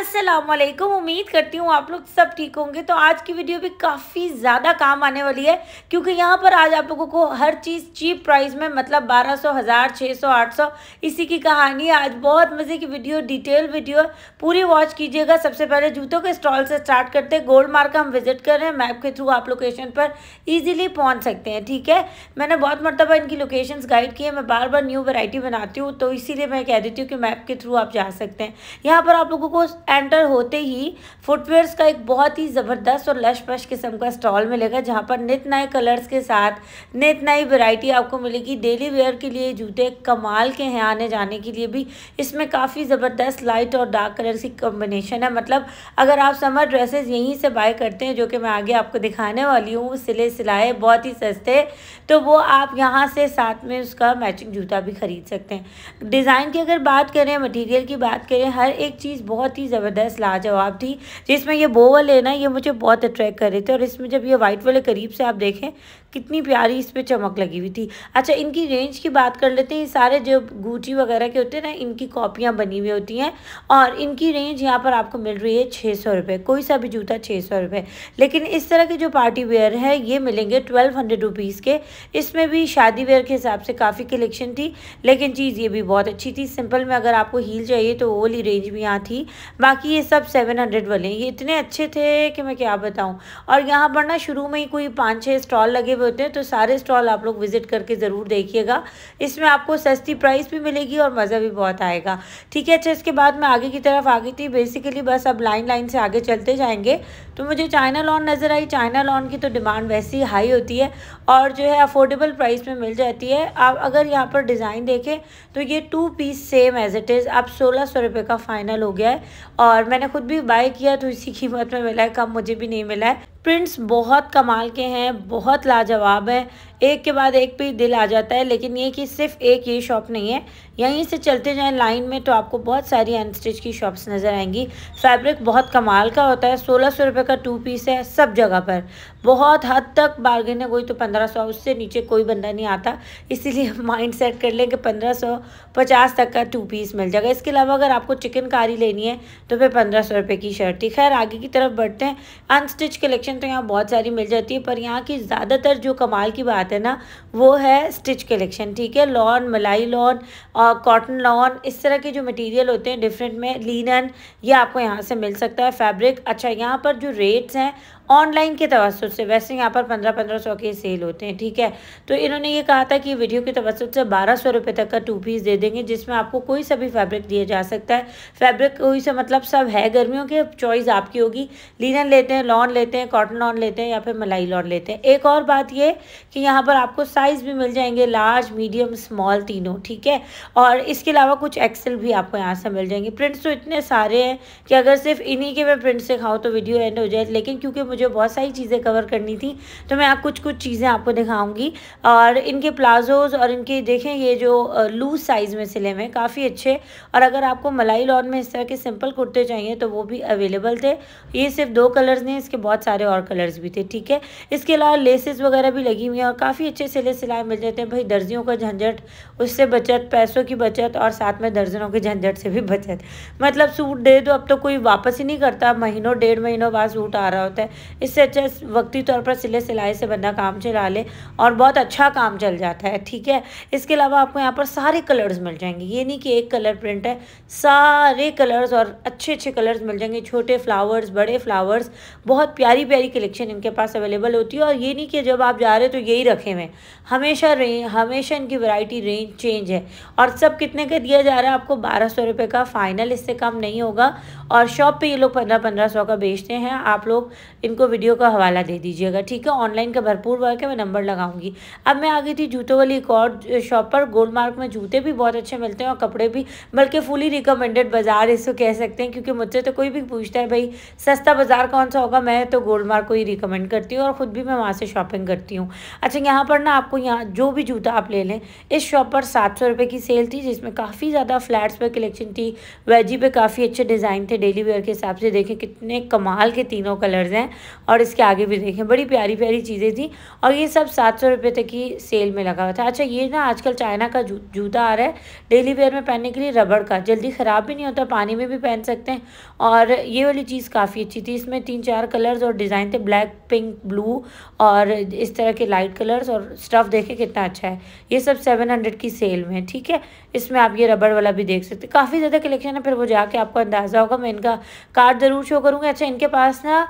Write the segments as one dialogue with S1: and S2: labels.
S1: असलम उम्मीद करती हूँ आप लोग सब ठीक होंगे तो आज की वीडियो भी काफ़ी ज़्यादा काम आने वाली है क्योंकि यहाँ पर आज आप लोगों को हर चीज़ चीप प्राइस में मतलब 1200 हज़ार छः सौ आठ सौ इसी की कहानी है आज बहुत मज़े की वीडियो डिटेल वीडियो पूरी वॉच कीजिएगा सबसे पहले जूतों के स्टॉल से स्टार्ट करते हैं गोल्ड मार्क हम विजिट कर रहे हैं मैप के थ्रू आप लोकेशन पर ईजिली पहुँच सकते हैं ठीक है मैंने बहुत मरतबा इनकी लोकेशन गाइड की है मैं बार बार न्यू वेराइटी बनाती हूँ तो इसीलिए मैं कह देती हूँ कि मैप के थ्रू आप जा सकते हैं यहाँ पर आप लोगों को एंटर होते ही फुटवेयर्स का एक बहुत ही ज़बरदस्त और लश पश किस्म का स्टॉल मिलेगा जहाँ पर नित नए कलर्स के साथ नित नई वैरायटी आपको मिलेगी डेली वेयर के लिए जूते कमाल के हैं आने जाने के लिए भी इसमें काफ़ी ज़बरदस्त लाइट और डार्क कलर की कॉम्बिनेशन है मतलब अगर आप समर ड्रेसेस यहीं से बाय करते हैं जो कि मैं आगे आपको दिखाने वाली हूँ सिले सिलाए बहुत ही सस्ते तो वो आप यहाँ से साथ में उसका मैचिंग जूता भी खरीद सकते हैं डिज़ाइन की अगर बात करें मटीरियल की बात करें हर एक चीज़ बहुत ही ज़बरदस्त लाजवाब थी जिसमें ये बो वाले ना ये मुझे बहुत अट्रैक्ट कर रहे थे और इसमें जब ये वाइट वाले करीब से आप देखें कितनी प्यारी इस पर चमक लगी हुई थी अच्छा इनकी रेंज की बात कर लेते हैं ये सारे जो गूची वगैरह के होते हैं ना इनकी कॉपियाँ बनी हुई होती हैं और इनकी रेंज यहाँ पर आपको मिल रही है छः सौ रुपये कोई सा भी जूता छः सौ रुपये लेकिन इस तरह के जो पार्टी वेयर है ये मिलेंगे ट्वेल्व हंड्रेड रुपीज़ के इसमें भी शादी वेयर के हिसाब से काफ़ी कलेक्शन थी लेकिन चीज़ ये भी बहुत अच्छी थी सिंपल में अगर आपको हील चाहिए तो वो वाली रेंज भी यहाँ थी बाकी ये सब सेवन हंड्रेड वाले ये इतने अच्छे थे कि मैं क्या बताऊँ और यहाँ पर ना शुरू में ही कोई पाँच छः स्टॉल लगे अवेलेबल होते हैं तो सारे स्टॉल आप लोग विजिट करके ज़रूर देखिएगा इसमें आपको सस्ती प्राइस भी मिलेगी और मज़ा भी बहुत आएगा ठीक है अच्छा इसके बाद मैं आगे की तरफ आ गई थी बेसिकली बस अब लाइन लाइन से आगे चलते जाएंगे तो मुझे चाइना लॉन नज़र आई चाइना लॉन की तो डिमांड वैसे ही हाई होती है और जो है अफोर्डेबल प्राइस में मिल जाती है आप अगर यहाँ पर डिज़ाइन देखें तो ये two piece same as it is अब सोलह सौ रुपये का फ़ाइनल हो गया है और मैंने खुद भी बाय किया तो इसी कीमत में मिला है कम मुझे भी नहीं मिला है प्रिंट्स बहुत कमाल के हैं बहुत लाजवाब हैं एक के बाद एक पे दिल आ जाता है लेकिन ये कि सिर्फ एक ये शॉप नहीं है यहीं से चलते जाएँ लाइन में तो आपको बहुत सारी अनस्टिच की शॉप्स नज़र आएंगी फैब्रिक बहुत कमाल का होता है सोलह सौ रुपये का टू पीस है सब जगह पर बहुत हद तक बार्गेन है कोई तो पंद्रह सौ उससे नीचे कोई बंदा नहीं आता इसीलिए माइंड सेट कर लें कि पंद्रह सौ पचास तक का टू पीस मिल जाएगा इसके अलावा अगर आपको चिकनकारी लेनी है तो फिर पंद्रह सौ रुपये की शर्ट ही खैर आगे की तरफ बढ़ते हैं अनस्टिच कलेक्शन तो यहाँ बहुत सारी मिल जाती है पर यहाँ की ज़्यादातर जो कमाल की बात आते हैं ना वो है स्टिच कलेक्शन ठीक है लॉन मलाई लॉन और कॉटन लॉन इस तरह के जो मटेरियल होते हैं डिफरेंट में लीनन ये आपको यहाँ से मिल सकता है फैब्रिक अच्छा यहाँ पर जो रेट्स हैं ऑनलाइन के तवसत से वैसे यहाँ पर पंद्रह पंद्रह सौ के सेल होते हैं ठीक है तो इन्होंने ये कहा था कि वीडियो के तवसत से बारह सौ रुपये तक का टू पीस दे देंगे जिसमें आपको कोई सा भी फैब्रिक दिया जा सकता है फैब्रिक कोई सा मतलब सब है गर्मियों के चॉइस आपकी होगी लीनन लेते हैं लॉन लेते हैं कॉटन लॉन लेते हैं या फिर मलाई लॉन लेते हैं एक और बात ये कि यहाँ पर आपको साइज़ भी मिल जाएंगे लार्ज मीडियम स्मॉल तीनों ठीक है और इसके अलावा कुछ एक्सेल भी आपको यहाँ से मिल जाएंगे प्रिंट्स तो इतने सारे हैं कि अगर सिर्फ इन्हीं के मैं प्रिंट से खाऊँ तो वीडियो एंड हो जाए लेकिन क्योंकि मुझे मुझे बहुत सारी चीज़ें कवर करनी थी तो मैं आप कुछ कुछ चीज़ें आपको दिखाऊंगी और इनके प्लाजोज़ और इनके देखें ये जो लूज साइज़ में सिले हुए काफ़ी अच्छे और अगर आपको मलाई लॉन में इस तरह के सिंपल कुर्ते चाहिए तो वो भी अवेलेबल थे ये सिर्फ दो कलर्स ने इसके बहुत सारे और कलर्स भी थे ठीक है इसके अलावा लेसेस वगैरह भी लगी हुई हैं और काफ़ी अच्छे सिले सिलाए मिल जाते हैं भाई दर्जियों का झंझट उससे बचत पैसों की बचत और साथ में दर्जनों के झंझट से भी बचत मतलब सूट दे दो अब तो कोई वापस ही नहीं करता महीनों डेढ़ महीनों बाद सूट आ रहा होता है इससे अच्छा वक्ती तौर पर सिले सिलाई से बंदा काम चला ले और बहुत अच्छा काम चल जाता है ठीक है इसके अलावा आपको यहाँ पर सारे कलर्स मिल जाएंगे ये नहीं कि एक कलर प्रिंट है सारे कलर्स और अच्छे अच्छे कलर्स मिल जाएंगे छोटे फ्लावर्स बड़े फ्लावर्स बहुत प्यारी प्यारी कलेक्शन इनके पास अवेलेबल होती है और ये नहीं कि जब आप जा रहे हो तो यही रखे हुए हमेशा रेंज हमेशा इनकी वैरायटी रेंज चेंज है और सब कितने का दिया जा रहा है आपको बारह सौ रुपये का फाइनल इससे कम नहीं होगा और शॉप पे ये लोग पंद्रह पंद्रह सौ का बेचते हैं आप लोग इनको को वीडियो का हवाला दे दीजिएगा ठीक है ऑनलाइन का भरपूर वर्क है मैं नंबर लगाऊंगी अब मैं आ गई थी जूतों वाली एक और शॉप पर गोल्ड मार्क में जूते भी बहुत अच्छे मिलते हैं और कपड़े भी बल्कि फुली रिकमेंडेड बाज़ार इसको कह सकते हैं क्योंकि मुझसे तो कोई भी पूछता है भाई सस्ता बाज़ार कौन सा होगा मैं तो गोल्ड मार्क को ही रिकमेंड करती हूँ और ख़ुद भी मैं वहाँ से शॉपिंग करती हूँ अच्छा यहाँ पर ना आपको यहाँ जो भी जूता आप ले लें इस शॉप पर सात सौ रुपये की सेल थी जिसमें काफ़ी ज़्यादा फ्लैट्स पर कलेक्शन थी वेजी पर काफ़ी अच्छे डिज़ाइन थे डेली वेयर के हिसाब से देखें कितने कमाल के तीनों कलर्स हैं और इसके आगे भी देखें बड़ी प्यारी प्यारी चीज़ें थी और ये सब सात सौ रुपये तक की सेल में लगा हुआ था अच्छा ये ना आजकल चाइना का जू, जूता आ रहा है डेली वेयर में पहनने के लिए रबड़ का जल्दी ख़राब भी नहीं होता पानी में भी पहन सकते हैं और ये वाली चीज़ काफ़ी अच्छी थी इसमें तीन चार कलर्स और डिज़ाइन थे ब्लैक पिंक ब्लू और इस तरह के लाइट कलर्स और स्टफ़ देखें कितना अच्छा है ये सब सेवन हंड्रेड की सेल में ठीक है इसमें आप ये रबड़ वाला भी देख सकते काफ़ी ज़्यादा कलेक्शन है फिर वो जाके आपको अंदाज़ा होगा मैं इनका कार्ड ज़रूर शो करूँगी अच्छा इनके पास ना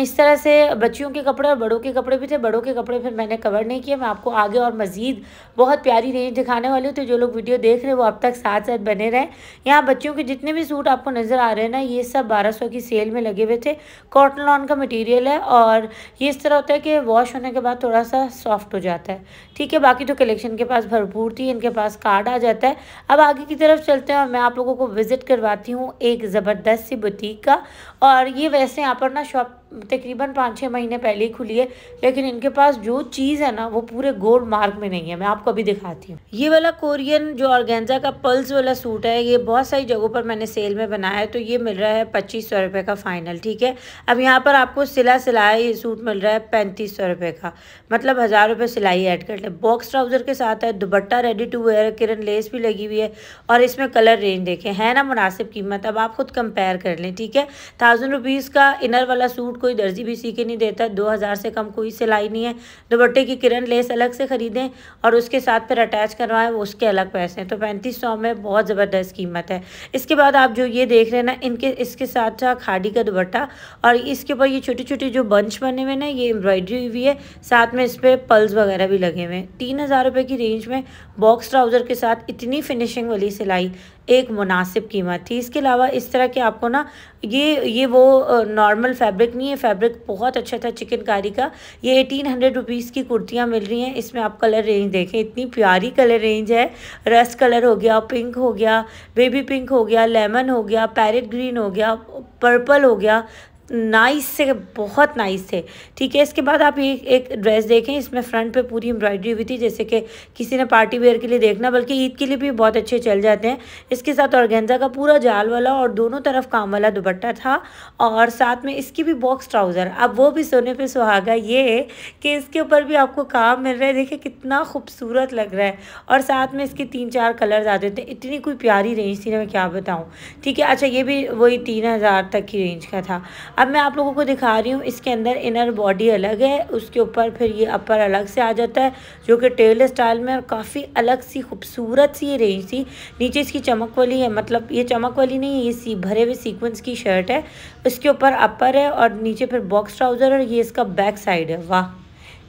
S1: इस तरह से बच्चियों के कपड़े और बड़ों के कपड़े भी थे बड़ों के कपड़े फिर मैंने कवर नहीं किए मैं आपको आगे और मज़ीद बहुत प्यारी रेंज दिखाने वाली हूँ तो जो लोग वीडियो देख रहे हैं वो अब तक साथ साथ बने रहें यहाँ बच्चियों के जितने भी सूट आपको नज़र आ रहे हैं ना ये सब बारह सौ की सेल में लगे हुए थे कॉटन लॉन का मटीरियल है और ये इस तरह होता है कि वॉश होने के बाद थोड़ा सा सॉफ्ट हो जाता है ठीक है बाकी तो कलेक्शन के पास भरपूर थी इनके पास कार्ड आ जाता है अब आगे की तरफ चलते हैं और मैं आप लोगों को विज़िट करवाती हूँ एक ज़बरदस्त सी बुटीक का और ये वैसे यहाँ पर ना शॉप तकरीबन पाँच छः महीने पहले ही खुली है लेकिन इनके पास जो चीज़ है ना वो पूरे गोल्ड मार्क में नहीं है मैं आपको अभी दिखाती हूँ ये वाला कोरियन जो ऑर्गेंजा का पल्स वाला सूट है ये बहुत सारी जगहों पर मैंने सेल में बनाया है तो ये मिल रहा है पच्चीस सौ रुपये का फ़ाइनल ठीक है अब यहाँ पर आपको सिला सिलाया ये सूट मिल रहा है पैंतीस सौ रुपये का मतलब हज़ार रुपये सिलाई ऐड कर ले बॉक्स ट्राउज़र के साथ है दुपट्टा रेडी टू वेयर किरण लेस भी लगी हुई है और इसमें कलर रेंज देखें है ना मुनासिब कीमत अब आप खुद कंपेयर कर लें ठीक है थाउजेंड रुपीज़ का इनर वाला सूट कोई दर्जी भी सी के नहीं देता दो हज़ार से कम कोई सिलाई नहीं है दुपट्टे की किरण लेस अलग से ख़रीदें और उसके साथ फिर अटैच करवाएं उसके अलग पैसे हैं तो पैंतीस सौ में बहुत ज़बरदस्त कीमत है इसके बाद आप जो ये देख रहे हैं ना इनके इसके साथ खाड़ी का दुपट्टा और इसके ऊपर ये छोटे छोटे जो बंच बने हुए ना ये एम्ब्रॉयडरी हुई है साथ में इस पर पल्स वगैरह भी लगे हुए हैं तीन हज़ार की रेंज में बॉक्स ट्राउज़र के साथ इतनी फिनिशिंग वाली सिलाई एक मुनासिब कीमत थी इसके अलावा इस तरह के आपको ना ये ये वो नॉर्मल फैब्रिक नहीं है फैब्रिक बहुत अच्छा था चिकनकारी का ये एटीन हंड्रेड रुपीज़ की कुर्तियाँ मिल रही हैं इसमें आप कलर रेंज देखें इतनी प्यारी कलर रेंज है रस कलर हो गया पिंक हो गया बेबी पिंक हो गया लेमन हो गया पैरट ग्रीन हो गया पर्पल हो गया नाइस से बहुत नाइस थे ठीक है इसके बाद आप ये एक ड्रेस देखें इसमें फ्रंट पे पूरी एम्ब्रॉयडरी हुई थी जैसे कि किसी ने पार्टी वेयर के लिए देखना बल्कि ईद के लिए भी बहुत अच्छे चल जाते हैं इसके साथ ऑर्गेन्जा का पूरा जाल वाला और दोनों तरफ काम वाला दुपट्टा था और साथ में इसकी भी बॉक्स ट्राउज़र अब वो भी सोने पर सुहागा ये है कि इसके ऊपर भी आपको काम मिल रहा है देखिए कितना खूबसूरत लग रहा है और साथ में इसके तीन चार कलर्स आते थे इतनी कोई प्यारी रेंज थी ना मैं क्या बताऊँ ठीक है अच्छा ये भी वही तीन हज़ार तक की रेंज का था अब मैं आप लोगों को दिखा रही हूँ इसके अंदर इनर बॉडी अलग है उसके ऊपर फिर ये अपर अलग से आ जाता है जो कि टेल स्टाइल में और काफ़ी अलग सी खूबसूरत सी ये रेंज थी नीचे इसकी चमक वाली है मतलब ये चमक वाली नहीं है ये सी भरे हुए सीक्वेंस की शर्ट है उसके ऊपर अपर है और नीचे फिर बॉक्स ट्राउज़र और ये इसका बैक साइड है वाह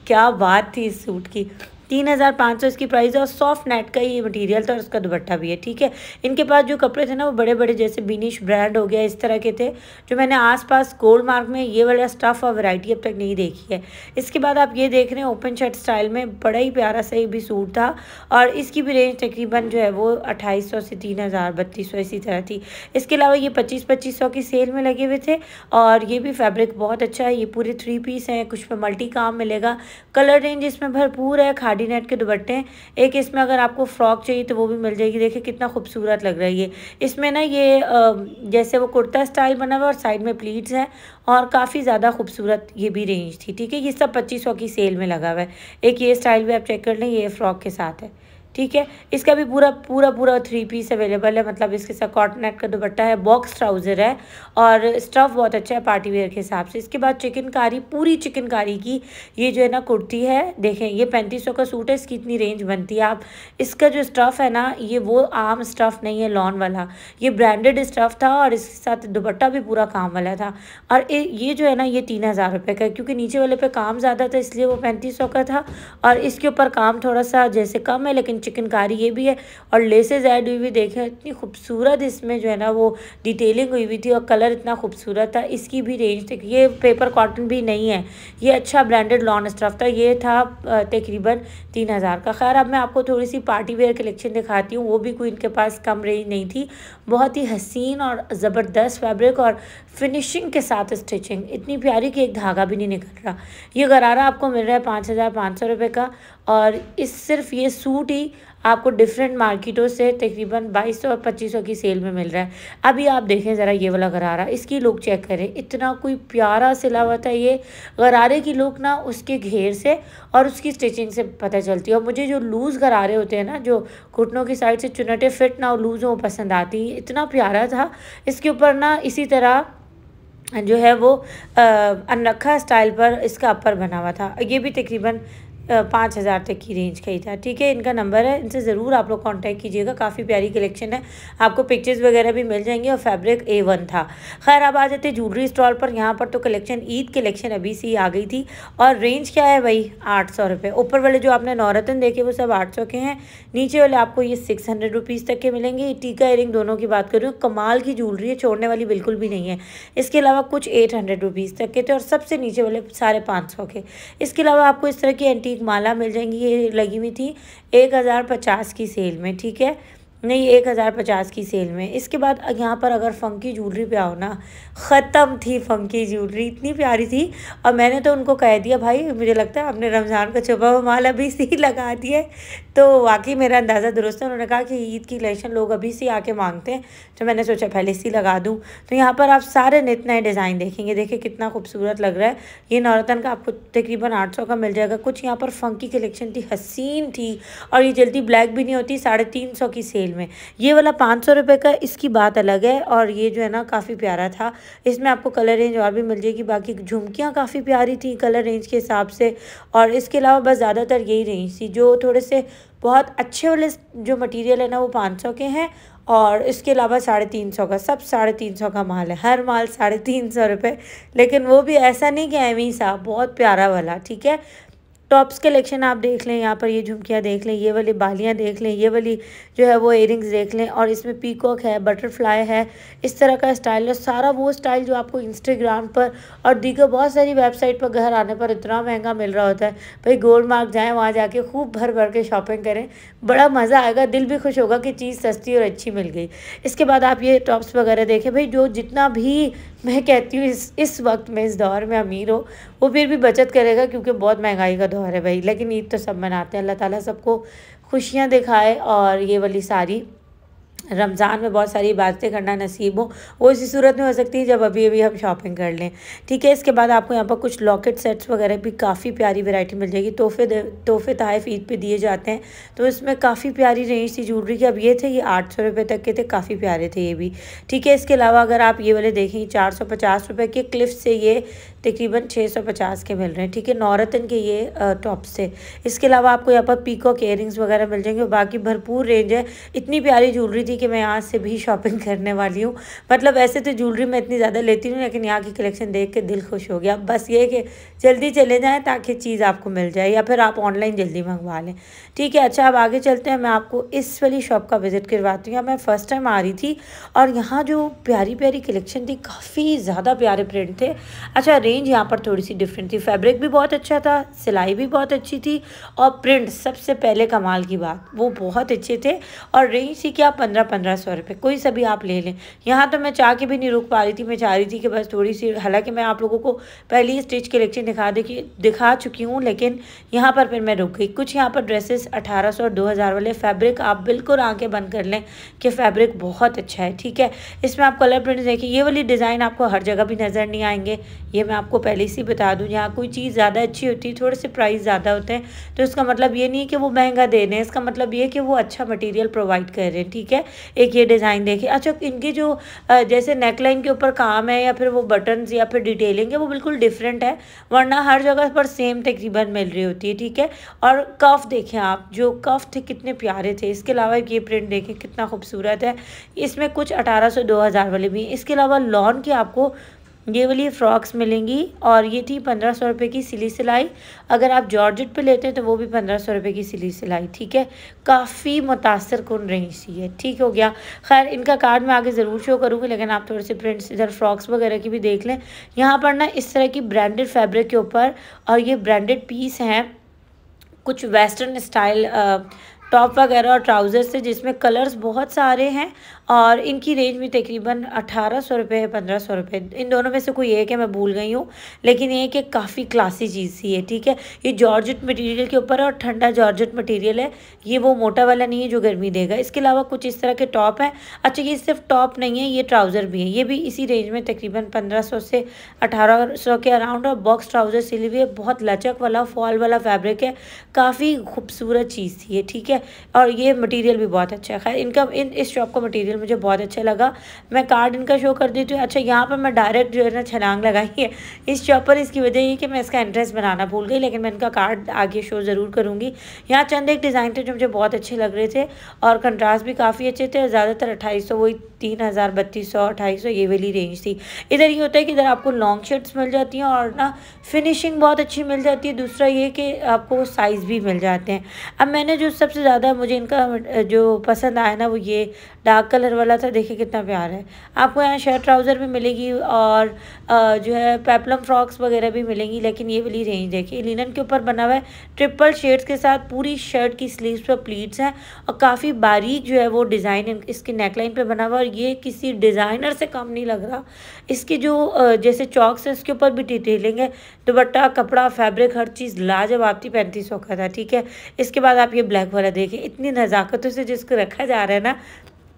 S1: क्या बात थी इस सूट की तीन हज़ार पाँच सौ इसकी प्राइस है और सॉफ्ट नेट का ये मटेरियल था और उसका दुपट्टा भी है ठीक है इनके पास जो कपड़े थे ना वो बड़े बड़े जैसे बीनिश ब्रांड हो गया इस तरह के थे जो मैंने आसपास गोल्ड मार्क में ये वाला स्टफ़ और वैरायटी अब तक नहीं देखी है इसके बाद आप ये देख रहे हैं ओपन शर्ट स्टाइल में बड़ा ही प्यारा सा भी सूट था और इसकी भी रेंज तकरीबन जो है वो अट्ठाईस से तीन हज़ार बत्तीस सौ इसी तरह थी इसके अलावा ये पच्चीस पच्चीस सौ की सेल में लगे हुए थे और ये भी फैब्रिक बहुत अच्छा है ये पूरे थ्री पीस हैं कुछ पर मल्टी काम मिलेगा कलर रेंज इसमें भरपूर है खाड़ी खाडी नेट के दुपट्टे हैं एक इसमें अगर आपको फ्रॉक चाहिए तो वो भी मिल जाएगी देखिए कितना खूबसूरत लग रहा है ये इसमें ना ये जैसे वो कुर्ता स्टाइल बना हुआ है और साइड में प्लीट्स हैं और काफ़ी ज़्यादा खूबसूरत ये भी रेंज थी ठीक है ये सब पच्चीस सौ की सेल में लगा हुआ है एक ये स्टाइल भी आप चेक कर लें ये फ्रॉक के साथ है ठीक है इसका भी पूरा पूरा पूरा थ्री पीस अवेलेबल है मतलब इसके साथ कॉटन नेट का दुपट्टा है बॉक्स ट्राउज़र है और स्टफ़ बहुत अच्छा है पार्टी वेयर के हिसाब से इसके बाद चिकनकारी पूरी चिकनकारी की ये जो है ना कुर्ती है देखें ये पैंतीस सौ का सूट है इसकी इतनी रेंज बनती है आप इसका जो स्टफ़ है ना ये वो आम स्टफ़ नहीं है लॉन वाला ये ब्रांडेड स्टफ़ था और इसके साथ दुपट्टा भी पूरा काम वाला था और ये जो है ना ये तीन हज़ार रुपये का क्योंकि नीचे वाले पे काम ज़्यादा था इसलिए वो पैंतीस सौ का था और इसके ऊपर काम थोड़ा सा जैसे कम है लेकिन चिकनकारी ये भी है और लेसेज ऐड हुई हुई देखें इतनी खूबसूरत इसमें जो है ना वो डिटेलिंग हुई हुई थी और कलर इतना खूबसूरत था इसकी भी रेंज थी ये पेपर कॉटन भी नहीं है ये अच्छा ब्रांडेड लॉन स्टफ था ये था तकरीबन तीन हज़ार का खैर अब मैं आपको थोड़ी सी पार्टी वेयर कलेक्शन दिखाती हूँ वो भी कोई इनके पास कम रेंज नहीं थी बहुत ही हसीन और ज़बरदस्त फैब्रिक और फिनिशिंग के साथ स्टिचिंग इतनी प्यारी कि एक धागा भी नहीं निकल रहा ये गरारा आपको मिल रहा है पाँच हज़ार पाँच सौ रुपये का और इस सिर्फ ये सूट ही आपको डिफरेंट मार्केटों से तकरीबन 2200 और 2500 की सेल में मिल रहा है अभी आप देखें ज़रा ये वाला गरारा इसकी लुक चेक करें इतना कोई प्यारा सिलावट है ये गरारे की लुक ना उसके घेर से और उसकी स्टिचिंग से पता चलती है और मुझे जो लूज़ गरारे होते हैं ना जो घुटनों की साइड से चुनटे फिट ना और लूज़ हों पसंद आती है इतना प्यारा था इसके ऊपर ना इसी तरह जो है वो अनखा स्टाइल पर इसका अपर बना हुआ था ये भी तकरीबन पाँच हज़ार तक की रेंज का ही था ठीक है इनका नंबर है इनसे ज़रूर आप लोग कांटेक्ट कीजिएगा काफ़ी प्यारी कलेक्शन है आपको पिक्चर्स वगैरह भी मिल जाएंगी और फैब्रिक ए वन था खैर अब आ जाते ज्वेलरी स्टॉल पर यहाँ पर तो कलेक्शन ईद कलेक्शन अभी से ही आ गई थी और रेंज क्या है भाई आठ सौ रुपये ऊपर वाले जो आपने नौरतन देखे वो सब आठ सौ के हैं नीचे वाले आपको ये सिक्स हंड्रेड रुपीज़ तक के मिलेंगे टीका इयरिंग दोनों की बात कर रही हूँ कमाल की ज्वेलरी है छोड़ने वाली बिल्कुल भी नहीं है इसके अलावा कुछ एट हंड्रेड रुपीज़ तक के थे और सबसे नीचे वाले साढ़े पाँच सौ के इसके अलावा आपको इस तरह की एंटी एक माला मिल जाएंगी ये लगी हुई थी एक हज़ार पचास की सेल में ठीक है नहीं एक हज़ार पचास की सेल में इसके बाद यहाँ पर अगर फ़ंकी ज्वेलरी पे आओ ना ख़त्म थी फ़ंकी ज्वेलरी इतनी प्यारी थी और मैंने तो उनको कह दिया भाई मुझे लगता है आपने रमज़ान का छुपा हुआ माल अभी सी लगा दिया तो वाकई मेरा अंदाज़ा दुरुस्त है उन्होंने कहा कि ईद की कलेक्शन लोग अभी से आके मांगते हैं तो मैंने सोचा पहले इसी लगा दूँ तो यहाँ पर आप सारे नित नए डिज़ाइन देखेंगे देखिए कितना खूबसूरत लग रहा है ये नौरतन का आपको तकरीबन आठ सौ का मिल जाएगा कुछ यहाँ पर फ़ंकी कलेक्शन थी हसीन थी और ये जल्दी ब्लैक भी नहीं होती साढ़े तीन सौ की सेल में ये वाला पाँच सौ रुपये का इसकी बात अलग है और ये जो है ना काफ़ी प्यारा था इसमें आपको कलर रेंज और भी मिल जाएगी बाकी झुमकियाँ काफ़ी प्यारी थी कलर रेंज के हिसाब से और इसके अलावा बस ज़्यादातर यही रेंज थी जो थोड़े से बहुत अच्छे वाले जो मटेरियल है ना वो पाँच सौ के हैं और इसके अलावा साढ़े तीन सौ का सब साढ़े तीन सौ का माल है हर माल साढ़े तीन सौ रुपये लेकिन वो भी ऐसा नहीं कि एम ही सा बहुत प्यारा वाला ठीक है टॉप्स कलेक्शन आप देख लें यहाँ पर ये झुमकियाँ देख लें ये वाली बालियाँ देख लें ये वाली जो है वो एयरिंग्स देख लें और इसमें पीकॉक है बटरफ्लाई है इस तरह का स्टाइल है सारा वो स्टाइल जो आपको इंस्टाग्राम पर और दीगर बहुत सारी वेबसाइट पर घर आने पर इतना महंगा मिल रहा होता है भाई गोल्ड मार्क जाएँ वहाँ जाके खूब भर भर के शॉपिंग करें बड़ा मज़ा आएगा दिल भी खुश होगा कि चीज़ सस्ती और अच्छी मिल गई इसके बाद आप ये टॉप्स वगैरह देखें भाई जो जितना भी मैं कहती हूँ इस इस वक्त में इस दौर में अमीर हो वो फिर भी बचत करेगा क्योंकि बहुत महंगाई का दौर है भाई लेकिन ईद तो सब मनाते हैं अल्लाह ताला सबको खुशियाँ दिखाए और ये वाली सारी रमज़ान में बहुत सारी इबादतें करना नसीब हो वो इसी सूरत में हो सकती है जब अभी अभी हम शॉपिंग कर लें ठीक है इसके बाद आपको यहाँ पर कुछ लॉकेट सेट्स वगैरह भी काफ़ी प्यारी वैरायटी मिल जाएगी तोहफे तोहफे तहफ़ ईद पे दिए जाते हैं तो इसमें काफ़ी प्यारी रेंज थी जूलरी की अब ये थे ये आठ सौ रुपये तक के थे काफ़ी प्यारे थे ये भी ठीक है इसके अलावा अगर आप ये वाले देखें चार सौ पचास रुपये के क्लिफ से ये तकरीबन छः सौ पचास के मिल रहे हैं ठीक है नौरतन के ये टॉप से इसके अलावा आपको यहाँ पर पीकॉक एयरिंग्स वगैरह मिल जाएंगे बाकी भरपूर रेंज है इतनी प्यारी ज्वेलरी जी कि मैं यहाँ से भी शॉपिंग करने वाली हूँ मतलब ऐसे तो ज्वेलरी मैं इतनी ज़्यादा लेती हूँ लेकिन यहाँ की कलेक्शन देख के दिल खुश हो गया बस ये कि जल्दी चले जाएँ ताकि चीज़ आपको मिल जाए या फिर आप ऑनलाइन जल्दी मंगवा लें ठीक है अच्छा अब आगे चलते हैं मैं आपको इस वाली शॉप का विज़िट करवाती हूँ मैं फ़र्स्ट टाइम आ रही थी और यहाँ जो प्यारी प्यारी कलेक्शन थी काफ़ी ज़्यादा प्यारे प्रिंट थे अच्छा रेंज यहाँ पर थोड़ी सी डिफरेंट थी फैब्रिक भी बहुत अच्छा था सिलाई भी बहुत अच्छी थी और प्रिंट सबसे पहले कमाल की बात वो बहुत अच्छे थे और रेंज थी क्या पंद्रह पंद्रह पंद्रह सौ रुपये कोई सा भी आप ले लें यहाँ तो मैं चाह के भी नहीं रुक पा रही थी मैं चाह रही थी कि बस थोड़ी सी हालांकि मैं आप लोगों को पहले ही स्टिच कलेक्शन दिखा दे दिखा चुकी हूँ लेकिन यहाँ पर फिर मैं रुक गई कुछ यहाँ पर ड्रेसेस अठारह सौ और दो हज़ार वाले फैब्रिक आप बिल्कुल आके बंद कर लें कि फैब्रिक बहुत अच्छा है ठीक है इसमें आप कलर प्रिंट देखिए ये वाली डिज़ाइन आपको हर जगह भी नज़र नहीं आएंगे ये मैं आपको पहले से बता दूँ यहाँ कोई चीज़ ज़्यादा अच्छी होती है थोड़े से प्राइस ज़्यादा होते हैं तो इसका मतलब ये नहीं है कि वो महंगा दे रहे हैं इसका मतलब ये कि वो अच्छा मटेरियल प्रोवाइड कर रहे हैं ठीक है एक ये डिज़ाइन देखिए अच्छा इनकी जो जैसे नेकलाइन के ऊपर काम है या फिर वो बटन्स या फिर डिटेलिंग है वो बिल्कुल डिफरेंट है वरना हर जगह पर सेम तकरीबन मिल रही होती है ठीक है और कफ देखें आप जो कफ थे कितने प्यारे थे इसके अलावा ये प्रिंट देखें कितना खूबसूरत है इसमें कुछ अठारह सौ दो हज़ार वाले भी हैं इसके अलावा लॉन के आपको ये वाली फ्रॉक्स मिलेंगी और ये थी पंद्रह सौ रुपये की सिली सिलाई अगर आप जॉर्जेट पे लेते हैं तो वो भी पंद्रह सौ रुपये की सिली सिलाई ठीक है काफ़ी मुतासर कन रही सी है ठीक हो गया खैर इनका कार्ड मैं आगे ज़रूर शो करूँगी लेकिन आप थोड़े से प्रिंट्स इधर फ्रॉक्स वगैरह की भी देख लें यहाँ पर ना इस तरह की ब्रांडेड फैब्रिक के ऊपर और ये ब्रांडेड पीस हैं कुछ वेस्टर्न स्टाइल टॉप वगैरह और ट्राउज़र्स से जिसमें कलर्स बहुत सारे हैं और इनकी रेंज भी तकरीबन अठारह सौ रुपये पंद्रह सौ रुपये इन दोनों में से कोई एक है मैं भूल गई हूँ लेकिन ये कि काफ़ी क्लासी चीज़ सी है ठीक है ये जॉर्जेट मटेरियल के ऊपर है और ठंडा जॉर्जेट मटेरियल है ये वो मोटा वाला नहीं है जो गर्मी देगा इसके अलावा कुछ इस तरह के टॉप हैं अच्छा ये सिर्फ टॉप नहीं है ये ट्राउज़र भी है ये भी इसी रेंज में तकरीबन पंद्रह से अठारह के अराउंड और बॉक्स ट्राउज़र सिली हुई है बहुत लचक वाला फॉल वाला फैब्रिक है काफ़ी खूबसूरत चीज़ थी ये ठीक है और ये मटीरियल भी बहुत अच्छा है खैर इनका इन इस शॉप का मटीरियल मुझे बहुत अच्छा लगा मैं कार्ड इनका शो कर देती हूँ अच्छा यहाँ पर मैं डायरेक्ट जो है ना छलांग लगाई है इस शॉप पर इसकी वजह ये कि मैं इसका एंट्रेंस बनाना भूल गई लेकिन मैं इनका कार्ड आगे शो ज़रूर करूँगी यहाँ चंद एक डिज़ाइन थे जो मुझे बहुत अच्छे लग रहे थे और कंट्रास्ट भी काफ़ी अच्छे थे ज़्यादातर अट्ठाईस वही तीन हज़ार बत्तीस सौ अट्ठाईस सौ ये वाली रेंज थी इधर ये होता है कि इधर आपको लॉन्ग शर्ट्स मिल जाती हैं और ना फिनिशिंग बहुत अच्छी मिल जाती है दूसरा ये कि आपको साइज़ भी मिल जाते हैं अब मैंने जो सबसे ज़्यादा मुझे इनका जो पसंद आया ना वो ये डार्क कलर वाला था देखिए कितना प्यार है आपको यहाँ शर्ट ट्राउज़र भी मिलेगी और जो है पेपलम फ्रॉक्स वगैरह भी मिलेंगी लेकिन ये वाली रेंज देखिए लिनन के ऊपर बना हुआ है ट्रिपल शेड्स के साथ पूरी शर्ट की स्लीव्स पर प्लीट्स हैं और काफ़ी बारीक जो है वो डिज़ाइन इसके नेकलाइन पर बना हुआ है ये किसी डिज़ाइनर से कम नहीं लग रहा इसकी जो जैसे चौक है उसके ऊपर भी डिटेलिंग है दुपट्टा कपड़ा फैब्रिक हर चीज़ लाजवाब थी पैंतीस सौ का था ठीक है इसके बाद आप ये ब्लैक वाला देखें इतनी नज़ाकतों से जिसको रखा जा रहा है ना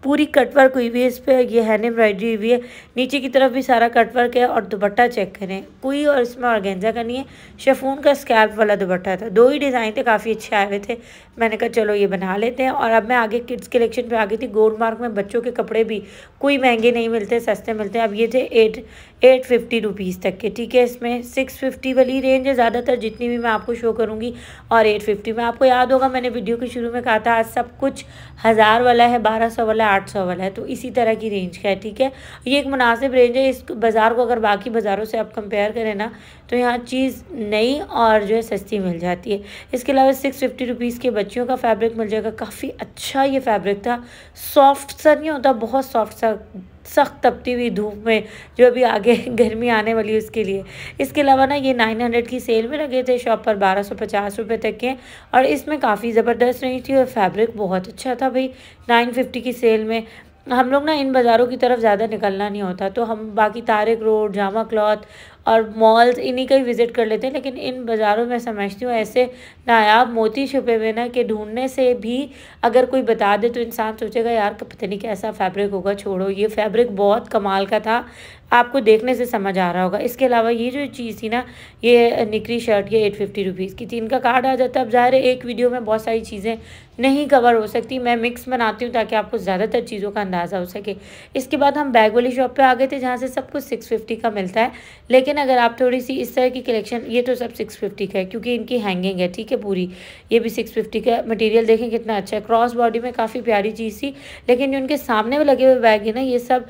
S1: पूरी कटवर्क हुई हुई है इस पर यह हैंड एम्ब्रॉयडरी हुई है नीचे की तरफ भी सारा कटवर्क है और दुपट्टा चेक करें कोई और इसमें ऑर्गेंजा का नहीं है शेफून का स्कैप वाला दुपट्टा था दो ही डिज़ाइन थे काफ़ी अच्छे आए हुए थे मैंने कहा चलो ये बना लेते हैं और अब मैं आगे किड्स कलेक्शन पर आ गई थी गोल्ड मार्क में बच्चों के कपड़े भी कोई महंगे नहीं मिलते सस्ते मिलते अब ये थे एट एट फिफ्टी रुपीज़ तक के ठीक है इसमें सिक्स फिफ्टी वाली रेंज है ज़्यादातर जितनी भी मैं आपको शो करूँगी और एट फिफ्टी में आपको याद होगा मैंने वीडियो के शुरू में कहा था आज सब कुछ हज़ार वाला है बारह सौ वाला आठ सौ वाला है तो इसी तरह की रेंज का है ठीक है ये एक मुनासिब रेंज है इस बाज़ार को अगर बाकी बाज़ारों से आप कंपेयर करें ना तो यहाँ चीज़ नई और जो है सस्ती मिल जाती है इसके अलावा सिक्स फिफ्टी रुपीज़ के बच्चियों का फैब्रिक मिल जाएगा काफ़ी अच्छा ये फैब्रिक था सॉफ्ट सा नहीं होता बहुत सॉफ्ट सा सख्त तपती हुई धूप में जो अभी आगे गर्मी आने वाली है उसके लिए इसके अलावा ना ये नाइन हंड्रेड की सेल में लगे थे शॉप पर बारह सौ पचास रुपये तक के और इसमें काफ़ी ज़बरदस्त रही थी और फैब्रिक बहुत अच्छा था भाई नाइन फिफ्टी की सेल में हम लोग ना इन बाज़ारों की तरफ ज़्यादा निकलना नहीं होता तो हम बाकी तारक रोड जामा क्लॉथ और मॉल्स इन्हीं का ही विज़िट कर लेते हैं लेकिन इन बाज़ारों में समझती हूँ ऐसे नायाब मोती छुपे हुए ना कि ढूंढने से भी अगर कोई बता दे तो इंसान सोचेगा यार पता नहीं कैसा फैब्रिक होगा छोड़ो ये फैब्रिक बहुत कमाल का था आपको देखने से समझ आ रहा होगा इसके अलावा ये जो चीज़ थी ना ये निकली शर्ट ये एट फिफ्टी रुपीज़ की थी इनका कार्ड आ जाता है अब ज़ाहिर है एक वीडियो में बहुत सारी चीज़ें नहीं कवर हो सकती मैं मिक्स बनाती हूँ ताकि आपको ज़्यादातर चीज़ों का अंदाज़ा हो सके इसके बाद हम बैग वाली शॉप पर आ गए थे जहाँ से सब कुछ सिक्स फिफ्टी का मिलता है लेकिन अगर आप थोड़ी सी इस तरह की कलेक्शन ये तो सब सिक्स फिफ्टी का है क्योंकि इनकी हैंगिंग है ठीक है पूरी ये भी सिक्स फिफ्टी का मटीरियल देखें कितना अच्छा है क्रॉस बॉडी में काफ़ी प्यारी चीज़ थी लेकिन जो उनके सामने में लगे हुए बैग है ना ये सब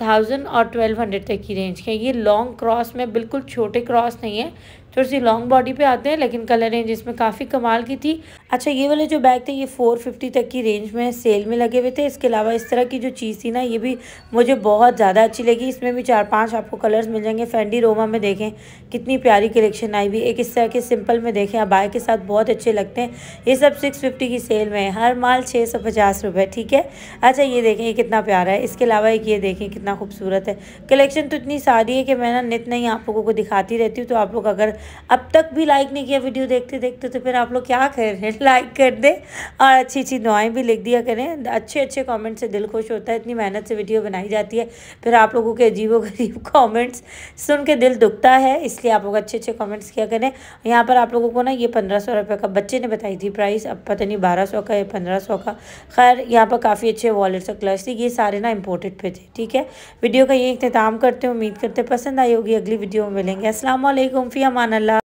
S1: थाउजेंड और ट्वेल्व हंड्रेड तक की रेंज के ये लॉन्ग क्रॉस में बिल्कुल छोटे क्रॉस नहीं है थोड़ी सी लॉन्ग बॉडी पे आते हैं लेकिन कलर रेंज इसमें काफ़ी कमाल की थी अच्छा ये वाले जो बैग थे ये फ़ोर फिफ्टी तक की रेंज में सेल में लगे हुए थे इसके अलावा इस तरह की जो चीज़ थी ना ये भी मुझे बहुत ज़्यादा अच्छी लगी इसमें भी चार पाँच आपको कलर्स मिल जाएंगे फैंडी रोमा में देखें कितनी प्यारी कलेक्शन आई हुई एक इस तरह के सिंपल में देखें आप बाय के साथ बहुत अच्छे लगते हैं ये सब सिक्स फिफ्टी की सेल में है हर माल छः सौ पचास रुपये ठीक है अच्छा ये देखें ये कितना प्यारा है इसके अलावा एक ये देखें कितना खूबसूरत है कलेक्शन तो इतनी सारी है कि मैं ना नित नहीं आप लोगों को दिखाती रहती हूँ तो आप लोग अगर अब तक भी लाइक नहीं किया वीडियो देखते देखते तो फिर आप लोग क्या कर रहे हैं लाइक कर दें और अच्छी अच्छी दुआएं भी लिख दिया करें अच्छे अच्छे कमेंट्स से दिल खुश होता है इतनी मेहनत से वीडियो बनाई जाती है फिर आप लोगों के गरीब कॉमेंट्स सुन के दिल दुखता है इसलिए आप लोग अच्छे अच्छे कॉमेंट्स किया करें यहाँ पर आप लोगों को ना ये पंद्रह सौ रुपये का बच्चे ने बताई थी प्राइस अब पता नहीं बारह सौ का या पंद्रह सौ का खैर यहाँ पर काफ़ी अच्छे वॉलेट्स और क्लच थी ये सारे ना इम्पोर्टेड पे थे ठीक है वीडियो का ये इख्ताम करते हैं उम्मीद करते पसंद आई होगी अगली वीडियो में मिलेंगे असलम फ़ी अमान ఛానల్లా